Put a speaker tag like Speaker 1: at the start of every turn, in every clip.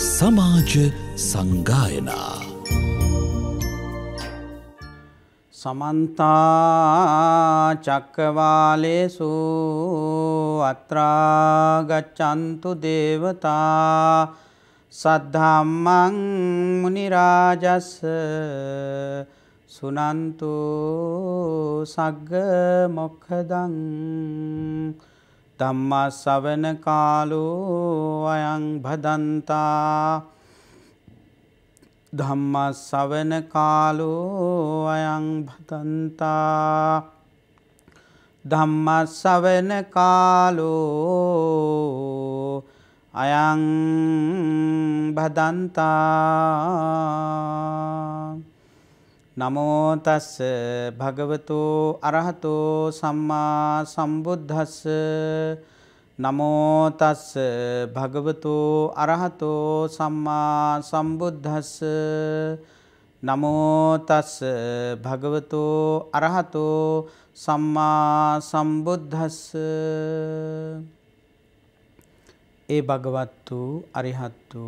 Speaker 1: සමාජ සංගායනා සමන්තා චක්කවාලේසු අත්‍රාගච්චන්තු දේවතා සද්ධම්මං මුනිරාජස්ස සුනන්තු සග්ග මොක්හදං ධම්මා සවන කාලෝ අයං භදන්තා ධම්මා සවන කාලෝ අයං භදන්තා ධම්මා සවන කාලෝ අයං භදන්තා නමෝ තස්ස භගවතු අරහතෝ සම්මා සම්බුද්දස්ස නමෝ තස්ස භගවතු අරහතෝ සම්මා සම්බුද්දස්ස නමෝ තස්ස භගවතු අරහතෝ සම්මා සම්බුද්දස්ස ඒ භගවත්තු අරිහත්තු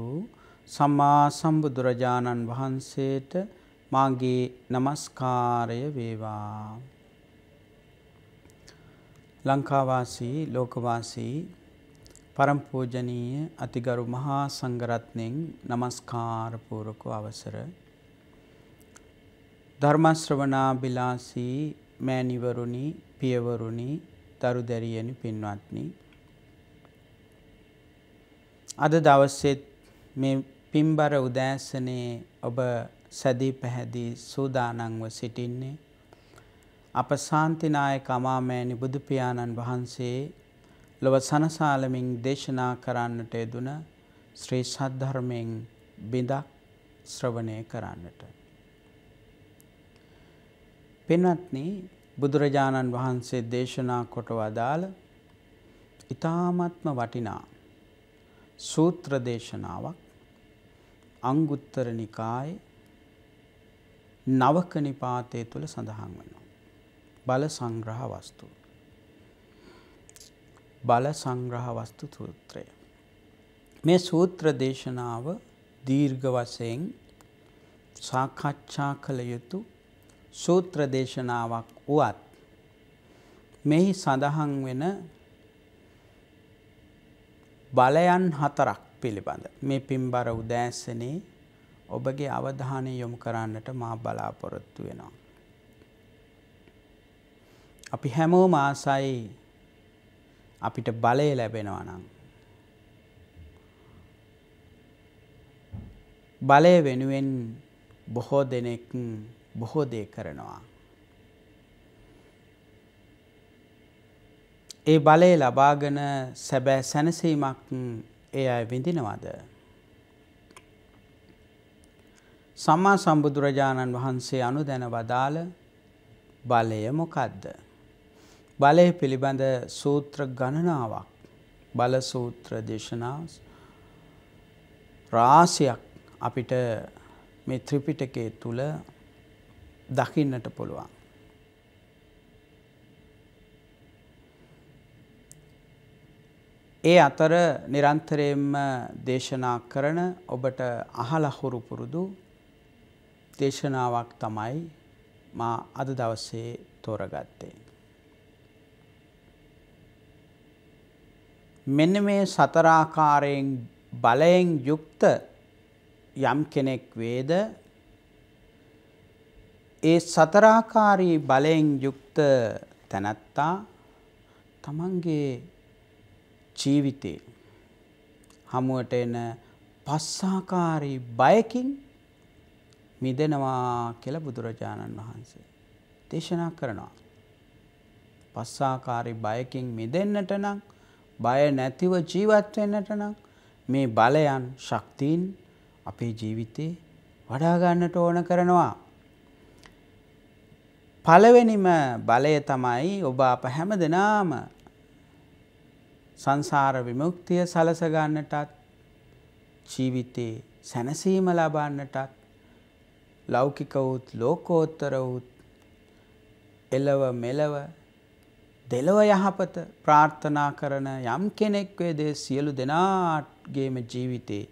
Speaker 1: සම්මා සම්බුදුරජාණන් වහන්සේට මාගේ নমස්කාරය වේවා ලංකාවාසී ලෝකවාසී පරම පූජනීය අතිගරු මහා සංඝරත්නයන් নমස්කාර පූර්වක අවසර ධර්ම ශ්‍රවණාබිලාසී මෑණිවරුනි පියවරුනි දරුදැරියනි පින්වත්නි අද දවසෙත් මේ පින්බර උදෑසනේ ඔබ සැදී පැහැදී සූදානංව සිටින්නේ අප ශාන්තිනායක අමාමෑණි බුදු පියාණන් වහන්සේ ලොව සනසාලමින් දේශනා කරන්නට යෙදුන ශ්‍රී සද්ධර්මයෙන් බිඳක් ශ්‍රවණය කරන්නට. පින්වත්නි බුදුරජාණන් වහන්සේ දේශනා කොට වදාළ ඊ타ත්ම වටිනා සූත්‍ර දේශනාවක් අංගුත්තර නිකායේ නවක නිපාතය තුළ සඳහන් වනවා. බල සංග්‍රහ වස්තු. බල සංග්‍රහ වස්තු සූත්‍රය. මේ සූත්‍ර දේශනාව දීර්ඝ වශයෙන් සාකච්ඡා කළ යුතු සූත්‍ර දේශනාවක් වුවත් මෙහි සඳහන් වෙන බලයන් හතරක් පිළිබඳ මේ පින්බර උදෑසනේ ඔබගේ අවධානය යොමු කරන්නට මා බලාපොරොත්තු වෙනවා. අපි හැමෝම ආසයි අපිට බලය ලැබෙනවා නම් බලය වෙනුවෙන් බොහෝ දෙනෙක් බොහෝ දේ කරනවා. ඒ බලය ලබාගෙන සැබෑ සැනසීමක් ඒ අය විඳිනවද. සම්මා සම්බුදුරජාණන් වහන්සේ අනුදැන වදාළ බලය මොකද්ද? බලය පිළිබඳ සූත්‍ර ගණනාවක් බල සූත්‍ර දේශනා රාශියක් අපිට මේ ත්‍රිපිටකයේ තුල දකින්නට පුළුවන්. ඒ අතර නිරන්තරයෙන්ම දේශනා කරන ඔබට අහලා හුරු පුරුදු දේශනාවක් තමයි මා අද දවස්සේ තෝරගත්තේ. මෙන්න මේ සතරාකාරයෙන් බලයෙන් යුක්ත යම් කෙනෙක් වේද ඒ සතරාකාරී බලයෙන් යුක්ත තැනැත්තා තමන්ගේ ජීවිතේ හමුවට එන පස්සාකාරී බයකින් මිදෙනවා කියලා බුදුරජාණන් වහන්සේ දේශනා කරනවා. පස්සාකාරී බයකින් මිදෙන්නට නම් බය නැතිව ජීවත් වෙන්නට නම් මේ බලයන් ශක්තියින් අපේ ජීවිතේ වඩා ගන්නට ඕන කරනවා. පළවෙනිම බලය තමයි ඔබ අප හැමදෙනාම සංසාර විමුක්තිය සලස ගන්නටත් ජීවිතේ සැනසීම ලබන්නටත් ලෞකික වූත් ලෝකෝත්තර වූත් එලව මෙලව දෙලව යහපත ප්‍රාර්ථනා කරන යම් කෙනෙක් වේදේ සියලු දෙනාගේම ජීවිතේ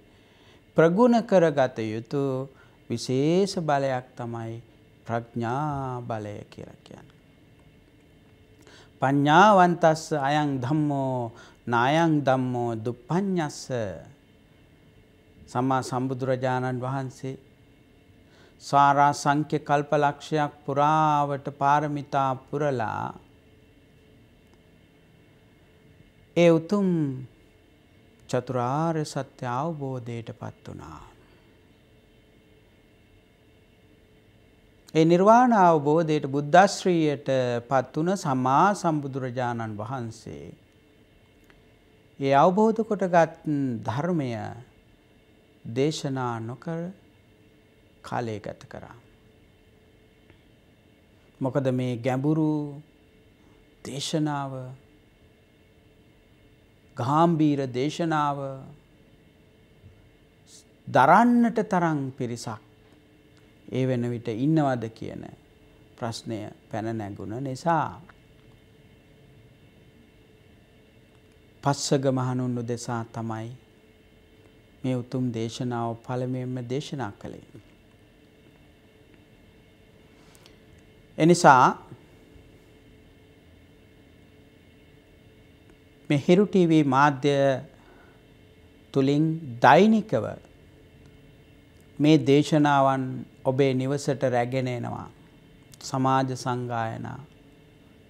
Speaker 1: ප්‍රගුණ කරගත යුතු විශේෂ බලයක් තමයි ප්‍රඥා බලය කියලා කියන්නේ. පඤ්ඤාවන්තස්ස අයං ධම්මෝ නායං ධම්මෝ දුප්පඤ්ඤස්ස සම්මා සම්බුදුරජාණන් වහන්සේ සාරා සංඛ්‍ය කල්පලක්ෂයක් පුරාවට පාරමිතා පුරලා ඒ උතුම් චතුරාර්ය සත්‍ය අවබෝධයට පත් වුණා. ඒ නිර්වාණ අවබෝධයට බුද්ධශ්‍රීයට පත් වුණ සම්මා සම්බුදුරජාණන් වහන්සේ ඒ අවබෝධ කොටගත් ධර්මය දේශනා නොකර කාලය ගත කරා. මොකද මේ ගැඹුරු දේශනාව ගාම්බීර දේශනාව දරන්නට තරං පිරිසක් ඒ වෙන විට ඉන්නවද කියන ප්‍රශ්නය පැන නැගුණ නිසා. පස්සග මහනුන්නු දෙසා තමයි මේ උතුම් දේශනාව පළමෙන්ම දේශනා කළේ. එනිසා මේ හිරු ටීවී මාධ්‍ය තුලින් දෛනිකව මේ දේශනාවන් ඔබේ නිවසට රැගෙන එනවා සමාජ සංගායනා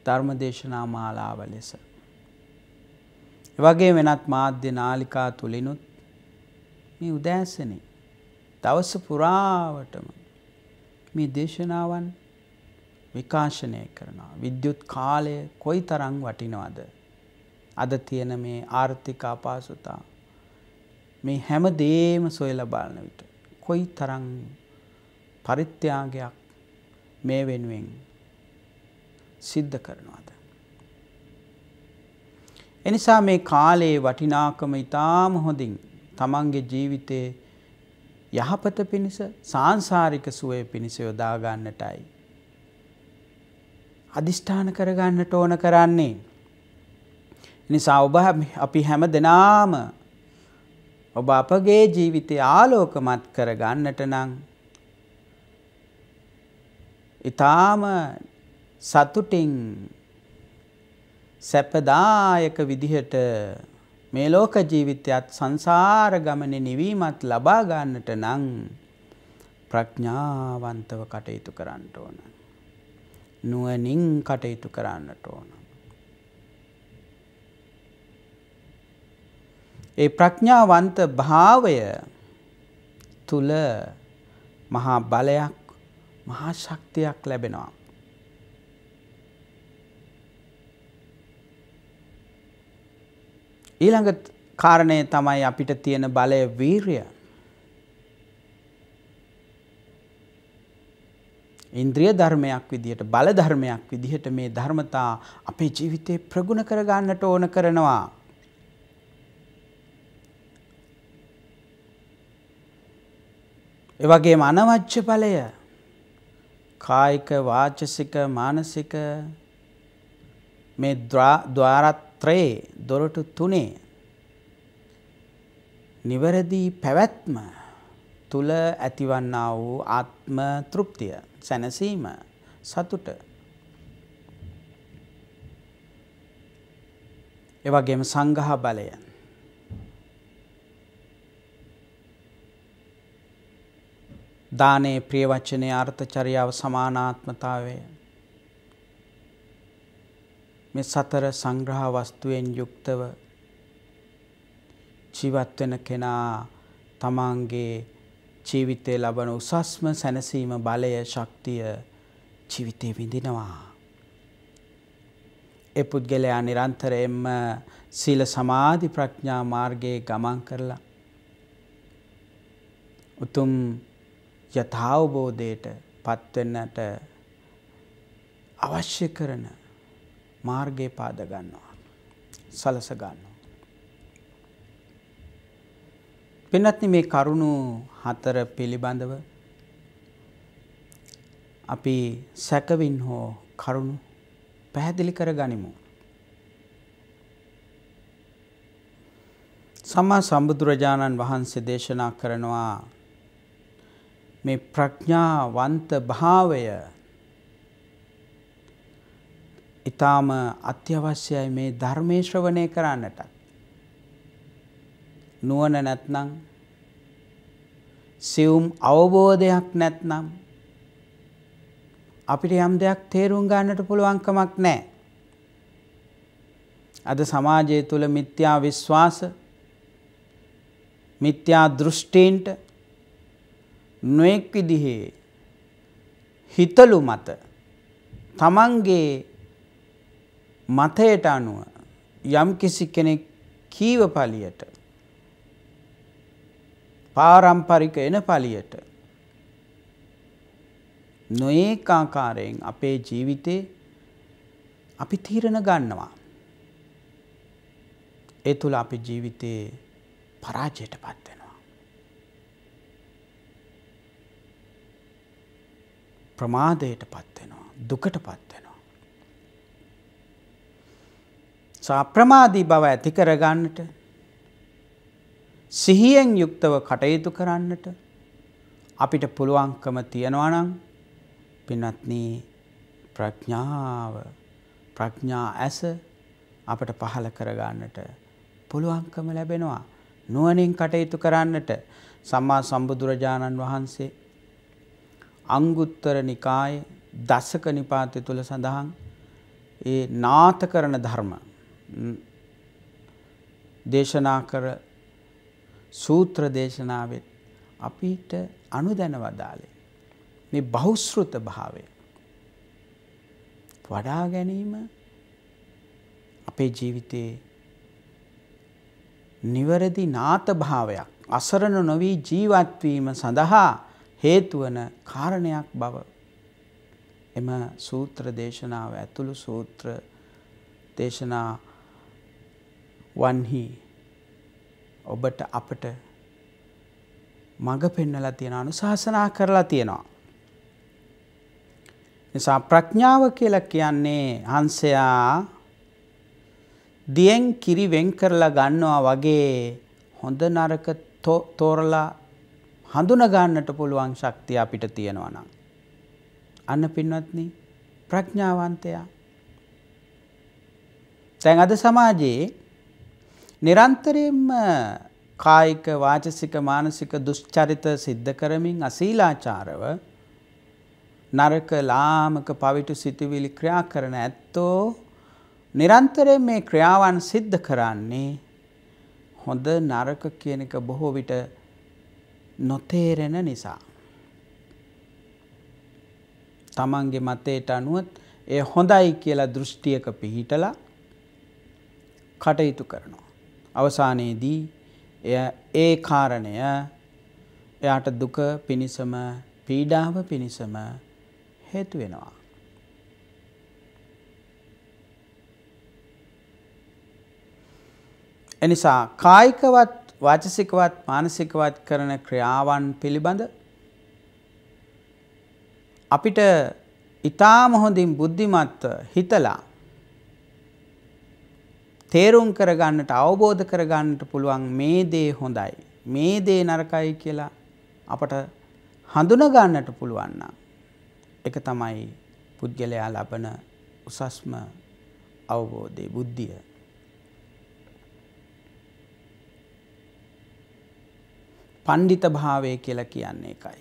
Speaker 1: ධර්ම දේශනා මාලාව ලෙස. වගේ වෙනත් මාධ්‍ය නාලිකා තුලිනුත් මේ උදෑසනේ දවස පුරාවටම මේ දේශනාවන් විකාශනය කරනවා. විද්‍යුත් කාලය කොයි තරං වටිනවද. අද තියෙන මේ ආර්ථික අපාසුතා. මේ හැම දේම සොයල බලන විට. කොයි තරං පරිත්‍යාගයක් මේ වෙනුවෙන් සිද්ධ කරනවාද. එනිසා මේ කාලයේ වටිනාකම ඉතාම හොඳින් තමන්ගේ ජීවිතයේ යහපත පිණිස සංසාරික සුවය පිණිස යොදාගන්නටයි අධිෂ්ඨාන කරගන්නට ඕන කරන්නේ. නිසා ඔබ අපි හැම දෙනාම ඔබ අපගේ ජීවිතය ආලෝකමත් කරගන්නට නම් ඊටාම සතුටින් සැපදායක විදිහට මේ ලෝක ජීවිතයත් සංසාර ගමනේ නිවීමත් ලබා ගන්නට නම් ප්‍රඥාවන්තව කටයුතු කරන්න ඕන. නුවනින් කටයුතු කරන්නට ඕන. ඒ ප්‍රඥාවන්ත භාවය තුළ මහා බලයක් මහා ශක්තියක් ලැබෙනවා. ඊළඟ කාරණය තමයි අපිට තියෙන බලය වීරිය ඉන්ද්‍රිය ධර්මයක් විදිහට බල ධර්මයක් විදිහට මේ ධර්මතා අපේ ජීවිතේ ප්‍රගුණ කරගන්නට ඕන කරනවා. ඒ වගේම අනවජ්‍ය බලය කායික වාචසික මානසික මේ ద్వාරත්‍රයේ දොරටු තුනේ නිවැරදි පැවැත්ම තුල ඇතිවන්නා වූ ආත්ම තෘප්තිය සැනසීම සතුට ඒ වගේම සංඝහ බලය දානේ ප්‍රිය වචනේ අර්ථචර්යාව සමානාත්මතාවය මේ සතර සංග්‍රහ වස්තුවෙන් යුක්තව ජීවත් වෙන කෙනා තමන්ගේ ජීවිතය ලබන උසස්ම සැනසීම බලය ශක්තිය ජීවිතය විඳිනවා. එ පුද්ගලයා නිරන්තරයෙන්ම සීල සමාධි ප්‍රඥා මාර්ගයේ ගමන් කරලා. උතුම් යථාවබෝධයට පත්වෙන්නට අවශ්‍ය කරන මාර්ගය පාදගන්නවා. සලසගන්නවා. පින්නත්න මේ කරුණු හතර පිළිබඳව අපි සැකවින් හෝ කරුණු පැහැදිලි කර ගනිමු. සම්මා සම්බුදුරජාණන් වහන්සේ දේශනා කරනවා මේ ප්‍රඥාවන්ත භාවය ඊටාම අත්‍යවශ්‍යයි මේ ධර්මේශ්‍රවණය කරන්නටත්. නුවණ නැත්නම් සියුම් අවබෝධයක් නැත්නම් අපිට යම් දෙයක් තේරුම් ගන්නට පුළුවන්කමක් නැහැ. අද සමාජය තුළ මිත්‍යා විශ්වාස මිත්‍යා දෘෂ්ටීන්ට නොයෙක් විදිහේ හිතලු මත තමන්ගේ මතයට අනුව යම් කිසි කෙනෙක් කීව පලියට පාරම්පරික එන පලියට නොඒක ආකාරයෙන් අපේ ජීවිතේ අපි තීරණ ගන්නවා. ඒ තුළ අපි ජීවිතයේ පරාජයට පත්වෙනවා. ප්‍රමාදයට පත්වෙනවා දුකට පත්වෙනවා. සාප්‍රමාදී බව ඇති කරගන්නට සිහියෙන් යුක්තව කටයුතු කරන්නට අපිට පුළුවන්කම තියෙනවනම් පිනත්න ප්‍රඥාව ප්‍රඥා ඇස අපට පහළ කරගන්නට පුළුවන්කම ලැබෙනවා නුවනින් කටයුතු කරන්නට සම්මා සම්බුදුරජාණන් වහන්සේ අංගුත්තර නිකාය දසක නිපාතය තුළ සඳහන් ඒ නාත කරන ධර්ම දේශනා කර සූත්‍ර දේශනාවෙත් අපිට අනුදැන වදාලේ. මේ බෞස්ෘත භාවය. වඩා ගැනීම අපේ ජීවිතයේ නිවැරදි නාත භාවයක් අසරණ නොවී ජීවත්වීම සඳහා හේතුවන කාරණයක් බව එම සූත්‍ර දේශනාව ඇතුළු සූත්‍ර දේශනා වන්හි ඔබට අපට මඟ පෙන්නලා තියෙන අනුශාසනා කරලා තියෙනවා. නිසා ප්‍රඥාව කියලා කියන්නේ හන්සයා දියෙන් කිරි වෙන් කරලා ගන්නවා වගේ හොඳ නරක තෝරලා හඳුන ගන්නට පුළුවන් ශක්තිය අපිට තියෙනවා නම් අන්න පින්වත්නි ප්‍රඥාවන්තයා දැන් අද සමාජයේ නිරන්තරයෙන්ම කායික වාචසික මානසික දුෂ්චරිත සිද්ධ කරමින් අසීලාචාරව නරක ලාමක පවිටු සිතුවිලි ක්‍රියා කරන ඇත්තෝ නිරන්තරයෙන් මේ ක්‍රියාවන් සිද්ධ කරන්නේ හොඳ නරක කියන එක බොහෝ විට නොතේරෙන නිසා. තමන්ගේ මතයට අනුවත් ඒ හොඳයි කියලා දෘෂ්ටියක පිහිටලා කටයුතු කරනවා. අවසානයේදී එය ඒ කාරණය එයාට දුක පිණිසම පීඩාව පිණිසම හේතු වෙනවා. එනිසා කායිකවත් වාචසිකවත් මානසිකවත් කරන ක්‍රියාවන් පිළිබඳ අපිට ඉතාම හොඳින් බුද්ධිමත්ව හිතලා තේරුම් කරගන්නට අවබෝධ කරගන්නට පුළුවන් මේ දේ හොඳයි. මේ දේ නරකයි කියලා අපට හඳුනගන්නට පුළුවන්න. එක තමයි පුද්ගලයා ලබන උසස්ම අවබෝධය බුද්ධිය. පණ්ඩිත භාවය කියලා කියන්නේ එකයි.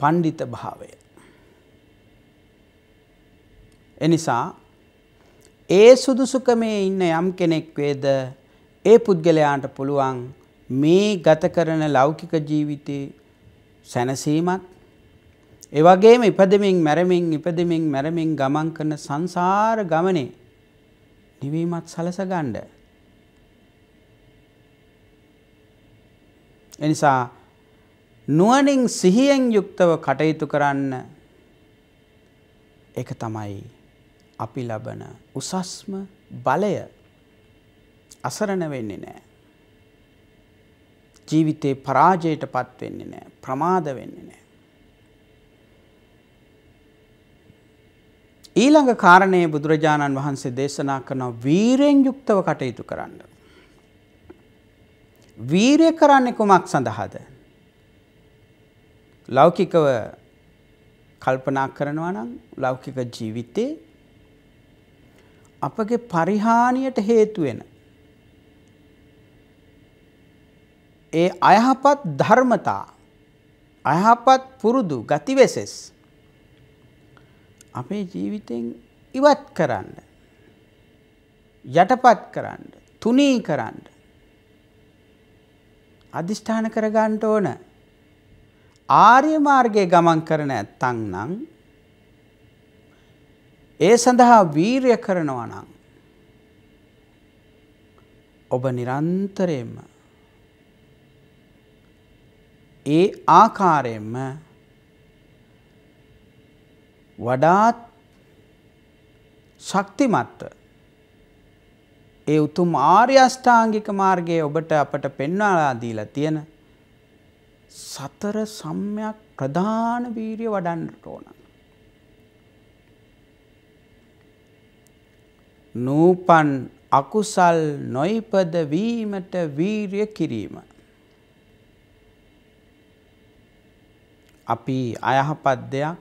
Speaker 1: පණ්ඩිත භාවය. එනිසා ඒ සුදුසුකමේ ඉන්න යම් කෙනෙක් වේද ඒ පුද්ගලයාට පුළුවන් මේ ගත කරන ලෞකික ජීවිතේ සැනසීමත් ඒ වගේම ඉපදෙමින් මැරෙමින් ඉපදෙමින් මැරෙමින් ගමන් කරන සංසාර ගමනේ නිවීමත් සලසගන්න. එනිසා නුවණින් සිහියෙන් යුක්තව කටයුතු කරන්න ඒක තමයි අපි ලබන උසස්ම බලය අසරණ වෙන්නේ නෑ. ජීවිතේ පරාජයට පත් වෙන්නේ නෑ ප්‍රමාද වෙන්නේ නෑ. ඊළඟ කාරණයේ බුදුරජාණන් වහන්සේ දේශනා කරන වීරයෙන් යුක්තව කටයුතු කරන්න. වීරය කරන්නේ කුමක් සඳහාද? ලෞකිකව කල්පනා කරනවා නම් ලෞකික ජීවිතේ අපගේ පරිහානියට හේතු වෙන ඒ අයහපත් ධර්මතා අයහපත් පුරුදු ගතිවෙසෙස් අපේ ජීවිතෙන් ඉවත් කරන්න යටපත් කරන්න තුනී කරන්න අධිෂ්ඨාන කරගන්නට ඕන ආර්ය මාර්ගයේ ගමන් කරන ඇත්තන් නම් ඒ සඳහා වීරය කරනවා නම් ඔබ නිරන්තරයෙන්ම ඒ ආකාරයෙන්ම වඩාත් ශක්තිමත්ව ඒ උතුම් ආර්යෂ්ඨාංගික මාර්ගයේ ඔබට අපට පෙන්වලා දීලා තියෙන සතර සම්‍යක් ප්‍රධාන වීරිය වඩන්නට ඕන. නූපන් අකුසල් නොයිපද වීමට වීරිය කිරීම. අපි අයහපත් දෙයක්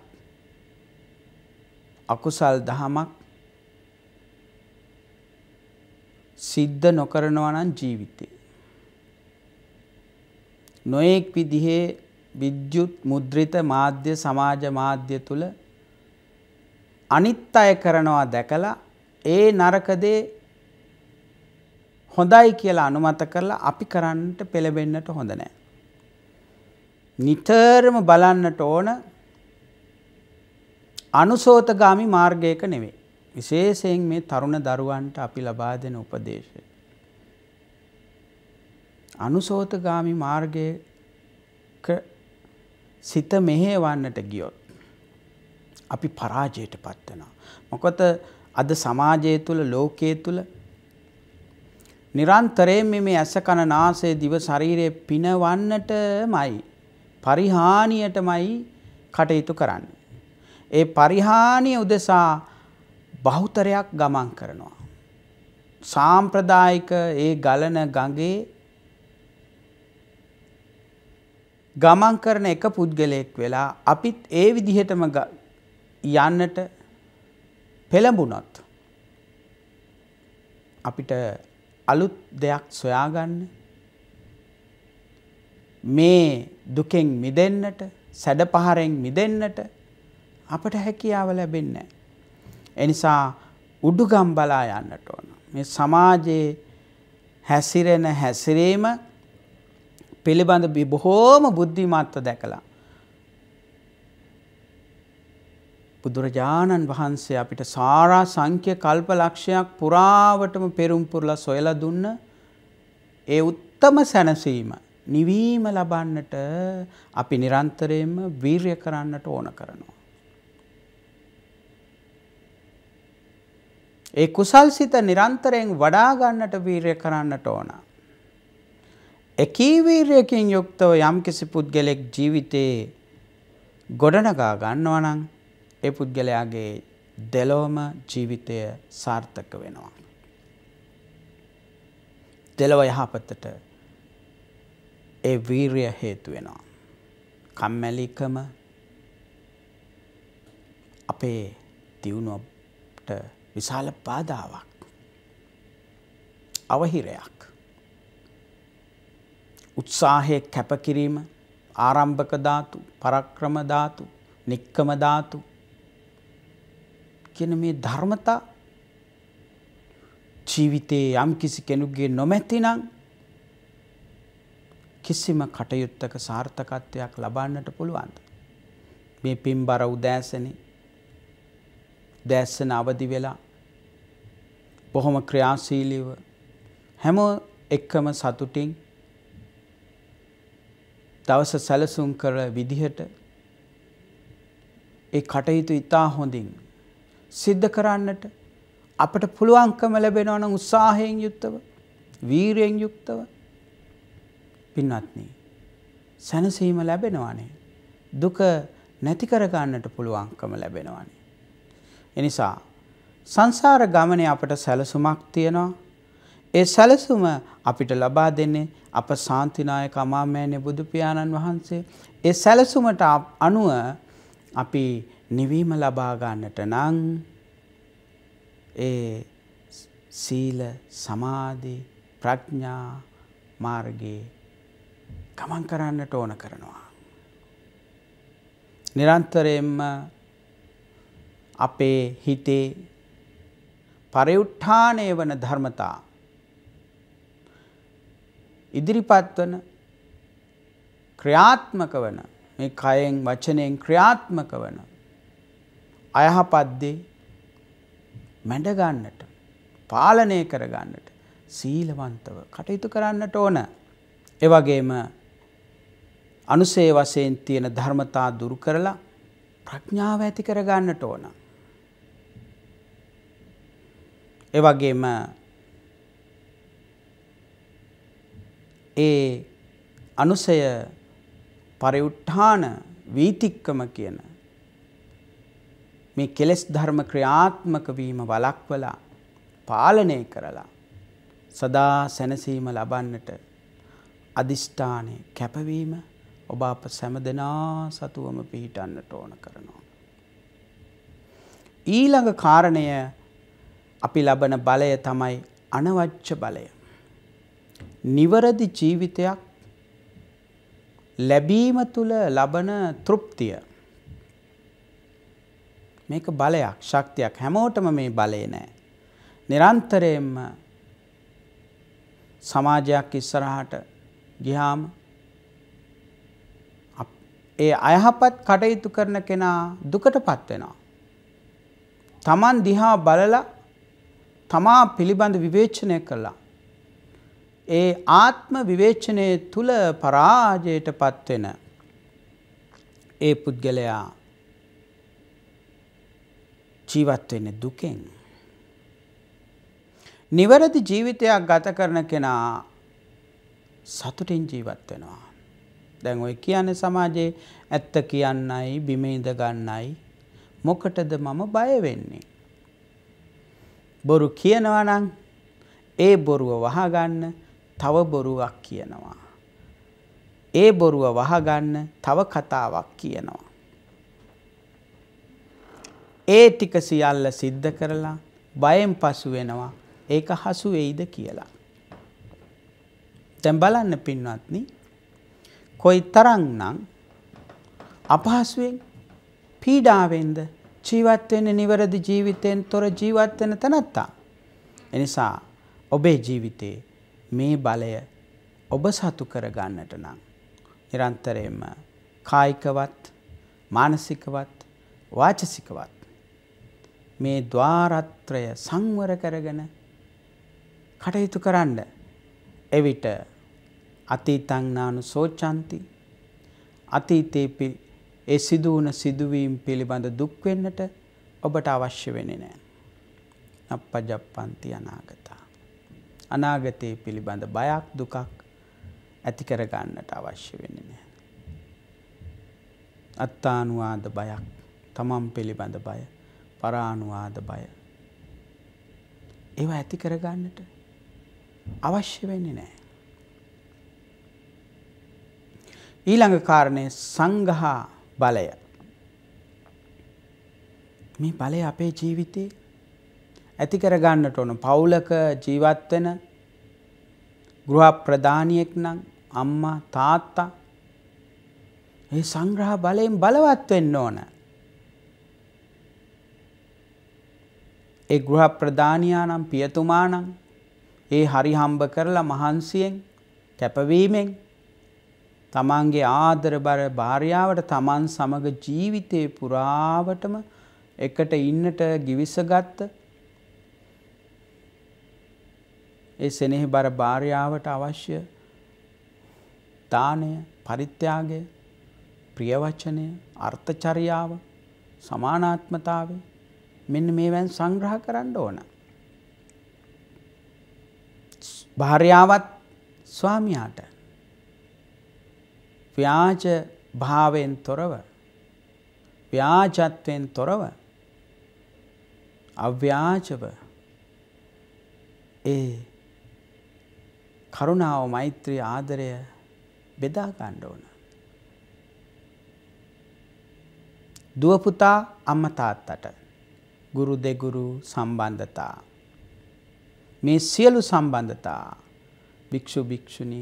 Speaker 1: අකුසල් දහමක් සිද්ධ නොකරනවා නම් ජීවිතේ. නොයෙක් විදිහේ විද්‍යුත් මුද්‍රිත මාධ්‍ය සමාජ මාධ්‍ය තුල අනිත් අය කරනවා දැකලා ඒ නරකදේ හොඳයි කියලා අනුමත කරලා අපි කරන්නට පෙළඹෙන්නට හොඳ නෑ. නිතරම බලන්නට ඕන අනුසෝතගාමි මාර්ගයක නෙවෙයි. විශේෂයෙන් මේ තරුණ දරුවන්ට අපි ලබා දෙන උපදේශය. අනුසෝතගාමි මාර්ගයක සිත මෙහෙවන්නට ගියොත් අපි පරාජයට පත්වනවා. මොකද අද සමාජය තුළ ලෝකයේ තුළ නිරන්තරයෙන් මේ ඇස කන නාසය දිව ශරීරය පිනවන්නටමයි පරිහානියටමයි කටයුතු කරන්න. ඒ පරිහානිය උදෙසා බහුතරයක් ගමන් කරනවා. සාම්ප්‍රදායික ඒ ගලන ගඟේ ගමන් කරන එක පුද්ගලයෙක් වෙලා අපිත් ඒ විදිහටම යන්නට පෙළඹුණොත් අපිට අලුත් දෙයක් සොයාගන්න මේ දුකෙන් මිදෙන්නට සැඩ පහරෙන් මිදෙන්නට අපට හැකියාව ලැබෙන්නේ. එනිසා උඩුගම් බලා යන්නට ඕන. මේ සමාජයේ හැසිරෙන හැසිරීම පිළිබඳ බොහෝම බුද්ධිමත්ව දැකලා බුදුරජාණන් වහන්සේ අපිට සාරා සංඛ්‍ය කල්ප ලක්ෂයක් පුරාවටම පෙරුම් පුරලා සොයලා දුන්න ඒ උත්තම සැනසීම නිවීම ලබන්නට අපි නිරන්තරයෙන්ම වීර්ය කරන්නට ඕන කරනවා. ඒ කුසල් සිත නිරන්තරයෙන් වඩා ගන්නට වීර්ය කරන්නට ඕන. එකී වීර්යකින් යුක්තව යම්කිසි පුද්ගලෙක් ජීවිතේ ගොඩනගා ගන්නවා නම් ඒ පුද්ගලයාගේ දෙලොවම ජීවිතය සාර්ථක වෙනවා. දෙලොව යහපතට ඒ වීරිය හේතු වෙනවා. කම්මැලිකම අපේ දියුණුවට විශාල බාධාවක්. අවහිරයක්. උත්සාහයේ කැපකිරීම ආරම්භක ධාතු, පරක්‍රම ධාතු, නික්කම ධාතු කියන මේ ධර්මතා ජීවිතයේ යම් කිසි කෙනුගේ නොමැතිනම් කිසිම කටයුත්තක සාර්ථකත්වයක් ලබන්නට පුළුවන්ද. මේ පින් බර උදෑසන දැස්සන අවදි වෙලා බොහොම ක්‍රියාශීලිව හැම එක්කම සතුටින් දවස සැලසුම් කර විදිහට ඒ කටයුතු ඉතා හොඳින් සිද්ධ කරන්නට අපට පුළුවන්කම ලැබෙනවා නම් උත්සාහයෙන් යුක්තව වීරයෙන් යුක්තව පින්වත්නි සැනසීම ලැබෙනවානේ දුක නැති කර ගන්නට පුළුවන්කම ලැබෙනවානේ එනිසා සංසාර ගමනේ අපට සැලසුමක් තියෙනවා ඒ සැලසුම අපිට ලබා දෙන්නේ අප සාන්තිනායක අමාමෑණේ බුදු පියාණන් වහන්සේ ඒ සැලසුමට අනුව අපි නිවීම ලබාගන්නට නං ඒ සීල සමාධි ප්‍රඥා මාර්ගයේ ගමන් කරන්නට ඕන කරනවා. නිරන්තරයෙන්ම අපේ හිතේ පරයුට්ඨානය වන ධර්මතා ඉදිරිපත් වන ක්‍රියාත්මක වන මේ කයෙන් වචනයෙන් ක්‍රියාත්මක වන අයහපත්දේ මැඩගන්නට පාලනය කරගන්නට සීලවන්තව කටයුතු කරන්නට ඕන. එවගේම අනුසේ වසයෙන් තියෙන ධර්මතා දුරු කරලා ප්‍රඥාව ඇති කරගන්නට ඕන. එවගේම ඒ අනුසය පරිඋට්ඨාන වීතික්කම කියන මේ කෙලෙස් ධර්ම ක්‍රියාත්මක වීම වළක්වලා පාලනය කරලා සදා සැනසීම ලබන්නට අදිෂ්ඨානය කැපවීම ඔබ අප සැමදෙනා සතුවම පිහිටන්නට ඕන කරනවා. ඊළඟ කාරණය අපි ලබන බලය තමයි අනවච්ච බලය. නිවරදි ජීවිතයක් ලැබීම තුළ ලබන තෘප්තිය මේක බලයක් ශක්තියක් හැමෝටම මේ බලය නෑ. නිරන්තරයෙන්ම සමාජයක් ඉස්සරහට ගිහාම ඒ අයහපත් කටයුතු කරන කෙනා දුකට පත්වෙනවා. තමන් දිහා බලලා තමා පිළිබඳ විවේචනය කළා. ඒ ආත්ම විවේචනය තුළ පරාජයට පත්වෙන ඒ පුද්ගලයා ජීවත් වෙන්නේ දුකෙන්. නිවැරදි ජීවිතයක් ගත කරන කෙනා සතුටින් ජීවත් වෙනවා. දැන් ඔය කියන්නේ සමාජයේ ඇත්ත කියන්නයි බිම ඉඳ ගන්නයි මොකටද මම බය වෙන්නේ? බොරු කියනවා නම් ඒ බොරුව වහගන්න තව බොරුවක් කියනවා. ඒ බොරුව වහගන්න තව කතාවක් කියනවා. ඒ ටික සියල්ල සිද්ධ කරලා බයෙන් පසු වෙනවා ඒක හසු වෙයිද කියලා. දැන් බලන්න පින්වත්නි කොයි තරම්නම් අපහසුවෙන් පීඩාවෙන්ද ජීවත් වෙන්නේ නිවැරදි ජීවිතයෙන් තොර ජීවත් වෙන තැනත්තා. එනිසා ඔබේ ජීවිතේ මේ බලය ඔබ සතු කරගන්නට නම් නිරන්තරයෙන්ම කායිකවත් මානසිකවත් වාචසිකවත් මේ ద్వාරත්‍රය සංවර කරගෙන කටයුතු කරන්න. එවිට අතීතං නානු සෝචanti අතීතේ ඒ සිදු වුණ සිදුවීම් පිළිබඳ දුක් වෙන්නට ඔබට අවශ්‍ය වෙන්නේ නැහැ. අපජප්පන්ති අනාගතා. අනාගතයේ පිළිබඳ බයක් දුකක් ඇති කර ගන්නට අවශ්‍ය වෙන්නේ නැහැ. අත්තානුවාද බයක්, තමන් පිළිබඳ බය පරානුවාද බය. ඒවා ඇති කරගන්නට අවශ්‍ය වෙන්නේ නෑ. ඊළඟ කාරණය සංගහා බලය. මේ බලය අපේ ජීවිතේ ඇති කරගන්නට ඕන පවුලක ජීවත් වෙන ගෘහ ප්‍රධානියෙක් නම් අම්මා තාත්තා ඒ සංග්‍රහ බලයෙන් බලවත් වෙන්න ඕන. ඒ ගෘහ ප්‍රධානියා නම් පියතුමා නම් ඒ හරි හම්බ කරලා මහන්සියෙන් කැපවීමෙන් තමන්ගේ ආදරබර භාර්යාවට තමන් සමග ජීවිතේ පුරාවටම එකට ඉන්නට ගිවිසගත්ත ඒ සෙනෙහි බර භාර්යාවට අවශ්‍ය දානය පරිත්‍යාගය ප්‍රියවචනය අර්ථචරියාව සමානාත්මතාවේ මෙන්න මේවන් සංග්‍රහ කරන්න ඕන. භාර්යාවත් ස්වාමියාට ව්‍යාජ භාවයෙන් තොරව ව්‍යාජත්වයෙන් තොරව අව්‍යාජව ඒ කරුණාව මෛත්‍රී ආදරය බෙදා ගන්න ඕන. දුව පුතා අම්මා තාත්තට ගුරු දෙගුරු සම්බන්ධතා. මේ සියලු සම්බන්ධතා භික්‍ෂු භික්‍ෂුණි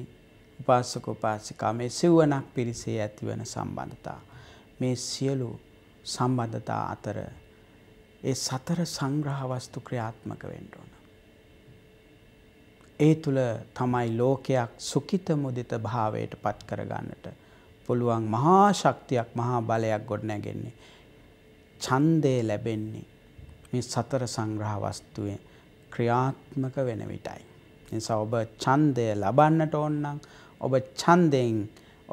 Speaker 1: උපාසක උපාසිකා මේ සිව්වනක් පිරිසේ ඇතිවන සම්බන්ධතා. මේ සියලු සම්බන්ධතා අතර ඒ සතර සංග්‍රහවස්තු ක්‍රියාත්මක වෙන්ට ඕන. ඒ තුළ තමයි ලෝකයක් සුකිත මුදිත භාවයට පත් කරගන්නට පුළුවන් මහා ශක්තියක් මහා බලයක් ගොඩනැගෙන්නේ. චන්දය ලැබෙන්නේ මේ සතර සංග්‍රහ වස්තුවේ ක්‍රියාත්මක වෙන විටයි. නිසා ඔබ ඡන්දය ලබන්නට ඕන නම් ඔබ ඡන්දයෙන්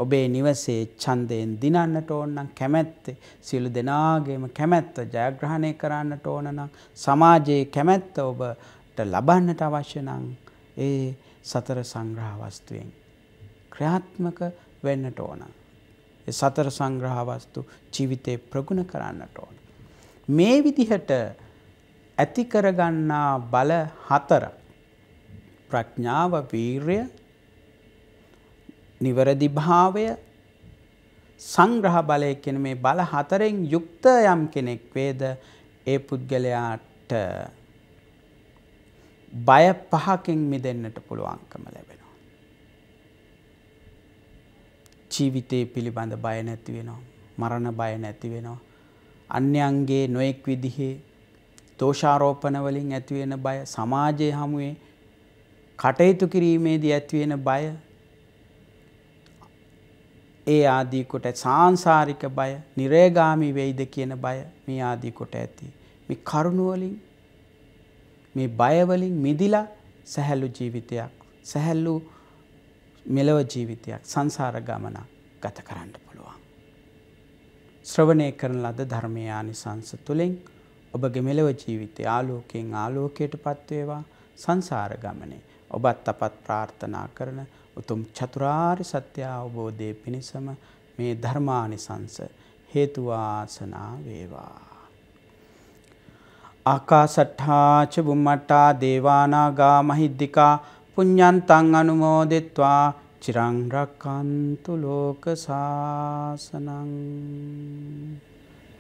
Speaker 1: ඔබේ නිවසේ ඡන්දයෙන් දිනන්නට ඕන නම් කැමැත්ත සියලු දෙනාගේම කැමැත්ත ජයග්‍රහණය කරන්නට ඕන නම් සමාජයේ කැමැත්ත ඔබට ලබන්නට අවශ්‍ය නම් ඒ සතර සංග්‍රහ වස්තුවෙන් ක්‍රියාත්මක වෙන්නට ඕන. ඒ සතර සංග්‍රහ වස්තු ජීවිතේ ප්‍රගුණ කරන්නට ඕන. මේ විදිහට ඇති කරගන්නා බල හතර ප්‍රඥාව වීරය නිවරදි භාවය සංග්‍රහ බලය කියන මේ බල හතරෙන් යුක්ත යම් කෙනෙක් වේද ඒ පුද්ගලයාට බය පහකින් මිදෙන්නට පුළුවන්කම ලැබෙනවා. ජීවිතය පිළිබඳ බය නැති වෙනවා. මරණ බය නැති වෙනවා. අන්‍යයන්ගේ නොයෙක් විදිහේ දෝෂාරෝපණ වලින් ඇතිවෙන බය සමාජය හමුවේ කටයුතු කිරීමේදී ඇතිවෙන බය ඒ ආදී කොට සාංශාරික බය, නිරේගාමි වෙයිද කියන බය මේ ආදී කොට ඇති. මේ කරුණ වලින් මේ බය වලින් මිදිලා සැහැල්ලු ජීවිතයක්, සැහැල්ලු මෙලව ජීවිතයක්, සංසාර ගමනක් ගත කරන්න පුළුවන්. ශ්‍රවණය කරන ලද ධර්මයානි සංස තුලින් ඔබගේ මෙලව ජීවිතය ආලෝකයෙන් ආලෝකයට පත්වේවා සංසාර ගමනේ ඔබත් අපත් ප්‍රාර්ථනා කරන උතුම් චතුරාර් සත්‍ය අවබෝධය පිණිසම මේ ධර්මානිසංස හේතුවාසනා වේවා. ආකාසට්ඨාච බුම්මට්ටා දේවානාගා මහිද්దికා පුඤ්ඤන්තං අනුමෝදෙත්වා චිරං රක්칸තු ලෝක සාසනං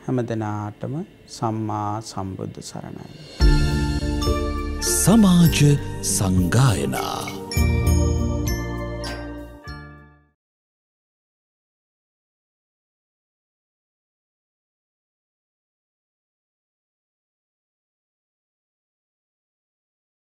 Speaker 1: හැමදනාටම සම්මා සම්බුද්ධ සරණයි. සමාජ සංගායනා